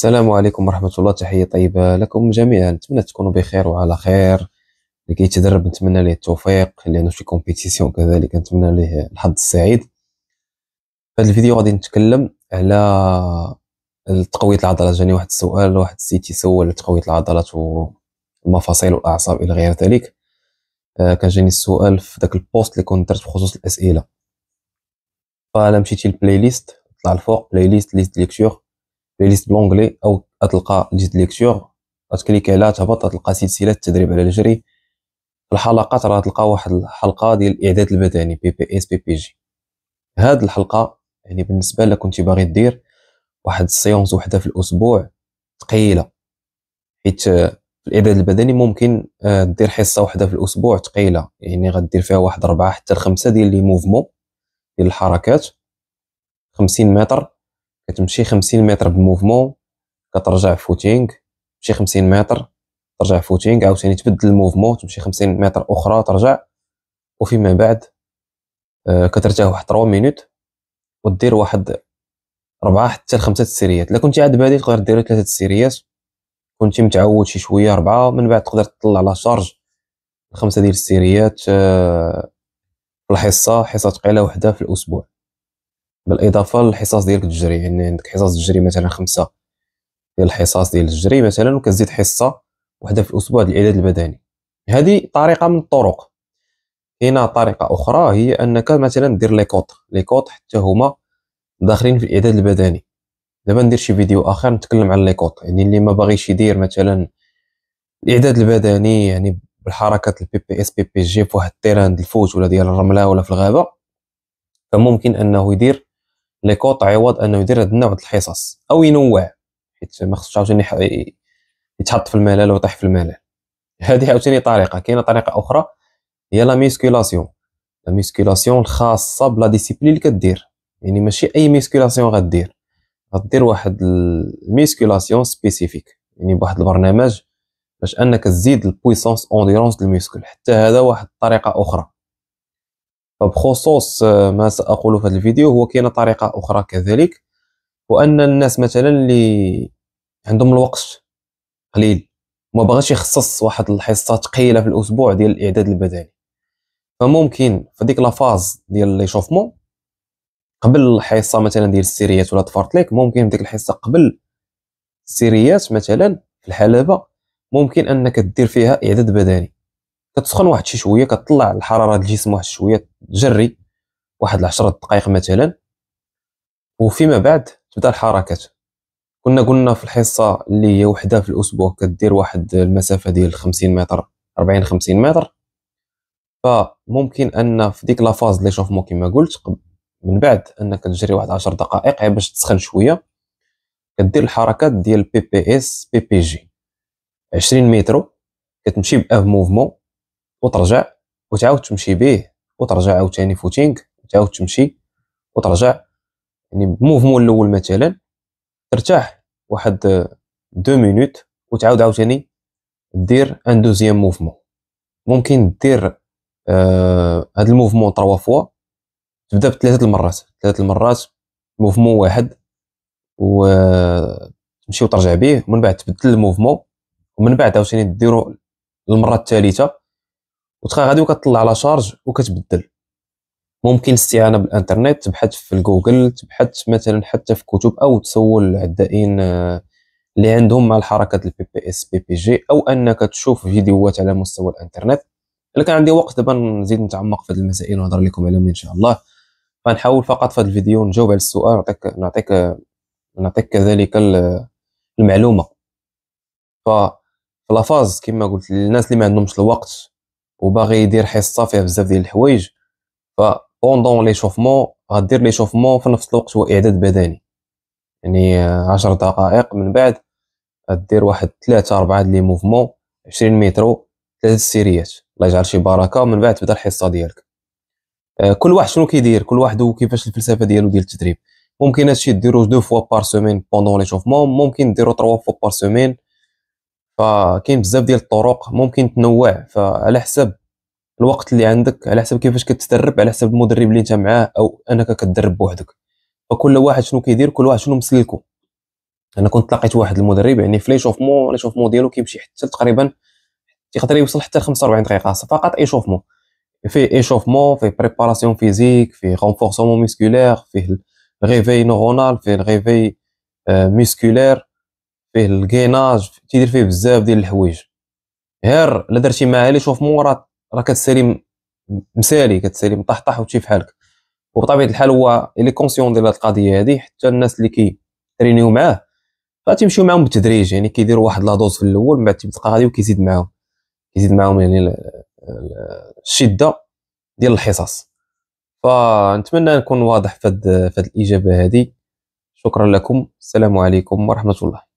السلام عليكم ورحمة الله تحية طيبة لكم جميعا نتمنى تكونوا بخير وعلى خير اللي كيتدرب نتمنى ليه التوفيق لأنه في كومبيتيسيون كذلك نتمنى ليه الحظ السعيد في هذا الفيديو غادي نتكلم على تقوية العضلات جاني واحد السؤال واحد السيد تيسول على تقوية العضلات والمفاصل والأعصاب إلى غير ذلك آه، كان جاني السؤال في ذاك البوست اللي كنت درت بخصوص الأسئلة فأنا مشيتي للبلاي ليست طلع الفوق بلاي ليست ليست ليكتور بلاي ليست بالونجلي او تلقى جيت ليكتور تكليك عليها تهبط تلقى سلسله التدريب على الجري الحلقات راه تلقى واحد الحلقه ديال الاعداد البدني يعني بي بي اس بي بي جي هاد الحلقه يعني بالنسبه لك كنتي باغي دير واحد السيونس وحده في الاسبوع ثقيله حيت في الاعداد البدني ممكن آه، دير حصه وحده في الاسبوع ثقيله يعني غدير فيها واحد ربعة حتى الخمسة ديال لي موفمون ديال الحركات 50 متر كتمشي 50 متر بموفمون كترجع فوتينغ تمشي 50 متر ترجع فوتينغ عاوتاني تبدل الموفمون تمشي 50 متر اخرى ترجع وفيما بعد آه، كترجع واحد 3 مينوت ودير واحد 4 حتى 5 السيريات الا كنتي عاد بادي تقدر دير 3 السيريات كنتي متعود شي شويه 4 من بعد تقدر تطلع لا شارج الخمسه ديال السيريات آه، في الحصه حصه ثقيله وحده في الاسبوع بالاضافه للحصص ديالك الجري يعني عندك حصص الجري مثلا خمسه ديال الحصص ديال الجري مثلا وكتزيد حصه وحده في الاسبوع ديال الاعداد البدني هذه طريقه من الطرق هنا طريقه اخرى هي انك مثلا دير لي كوط لي كوط حتى هما داخلين في الاعداد البدني دابا ندير شي فيديو اخر نتكلم على لي كوط يعني اللي ما باغيش يدير مثلا الاعداد البدني يعني بالحركات البي بي اس بي بي جي في واحد التيران ديال الفوت ولا ديال الرمله ولا في الغابه فممكن انه يدير لي كوط عوض انه يدير هذا النوع الحصص او ينوع حيت ما خصوش عاوتاني يتحط في الملل ويطيح في الملل هذه عاوتاني طريقه كاينه طريقه اخرى هي لا ميسكولاسيون لا ميسكولاسيون الخاصه بلا ديسيبلين اللي كدير يعني ماشي اي ميسكولاسيون غدير غدير واحد الميسكولاسيون سبيسيفيك يعني بواحد البرنامج باش انك تزيد البويسونس اونديرونس ديال الميسكول حتى هذا واحد الطريقه اخرى فبخصوص آه، ما سأقول في هذا الفيديو هو كاينه طريقة أخرى كذلك وأن الناس مثلا اللي عندهم الوقت قليل ما بغاش يخصص واحد الحصة ثقيلة في الأسبوع ديال الإعداد البدني فممكن في ديك لافاز ديال لي شوفمون قبل الحصة مثلا ديال السيريات ولا تفرتليك ممكن في ديك الحصة قبل السيريات مثلا في الحلبة ممكن أنك دير فيها إعداد بدني كتسخن واحد شي شويه كطلع الحراره ديال الجسم واحد شويه تجري واحد 10 دقائق مثلا وفيما بعد تبدا الحركات كنا قلنا في الحصه اللي هي وحده في الاسبوع كدير واحد المسافه ديال 50 متر 40 50 متر فممكن ان في ديك لافاز لي شوفمون كما قلت من بعد انك تجري واحد 10 دقائق غير باش تسخن شويه كدير الحركات ديال بي بي اس بي بي جي 20 متر كتمشي باف موفمون وترجع وتعاود تمشي به وترجع عاوتاني فوتينغ وتعاود تمشي وترجع يعني بموفمون الاول مثلا ترتاح واحد دو مينوت وتعاود عاوتاني دير ان دوزيام موفمون ممكن دير آه هاد الموفمون تروا فوا تبدا بثلاثه المرات ثلاثه المرات موفمون واحد وتمشي وترجع به ومن بعد تبدل الموفمون ومن بعد عاوتاني ديرو المره الثالثه وتخا غادي وكطلع على شارج وكتبدل ممكن الاستعانه بالانترنت تبحث في الجوجل تبحث مثلا حتى في كتب او تسول العدائين آه، اللي عندهم مع الحركه البي بي اس بي بي جي او انك تشوف فيديوهات على مستوى الانترنت الا كان عندي وقت دابا نزيد نتعمق في هذه المسائل ونهضر لكم عليهم ان شاء الله فنحاول فقط في هذا الفيديو نجاوب على السؤال نعطيك نعطيك نعطيك كذلك المعلومه ف لافاز كما قلت للناس اللي ما عندهمش الوقت وباغي يدير حصه فيها بزاف ديال الحوايج ف بوندون لي شوفمون غدير لي شوفمون في نفس الوقت هو اعداد بدني يعني عشر دقائق من بعد غدير واحد 3 4 لي موفمون عشرين مترو ثلاثة سيريات الله يجعل شي بركه ومن بعد تبدا الحصه ديالك آه، كل واحد شنو كيدير كل واحد وكيفاش الفلسفه ديالو ديال التدريب ممكن هادشي ديرو دو فوا بار سومين بوندون لي شوفمون ممكن ديرو تروا فوا بار سومين فكاين بزاف ديال الطرق ممكن تنوع فعلى حسب الوقت اللي عندك على حسب كيفاش كتدرب على حسب المدرب اللي انت معاه او انك كتدرب بوحدك فكل واحد شنو كيدير كل واحد شنو مسلكو انا كنت تلاقيت واحد المدرب يعني في ليشوفمون ليشوفمون ديالو كيمشي حتى تقريبا تيقدر يوصل حتى 45 دقيقه فقط ايشوفمون فيه ايشوفمون فيه بريباراسيون فيزيك فيه رونفورسمون مسكولير فيه الريفي نورونال فيه الريفي مسكولير فيه الكيناج تيدير فيه بزاف ديال الحوايج غير لا درتي معاه لي شوف مورا راه كتسالي مسالي كتسالي مطحطح وتشي فحالك وبطبيعه الحال هو لي كونسيون ديال هاد القضيه هادي حتى الناس اللي كيترينيو معاه فتيمشيو معاهم بالتدريج يعني كيدير واحد لادوز في الاول من بعد تيبقى غادي وكيزيد معاهم كيزيد معاهم يعني الشده ديال الحصص فنتمنى نكون واضح في هذه الاجابه هذه شكرا لكم السلام عليكم ورحمه الله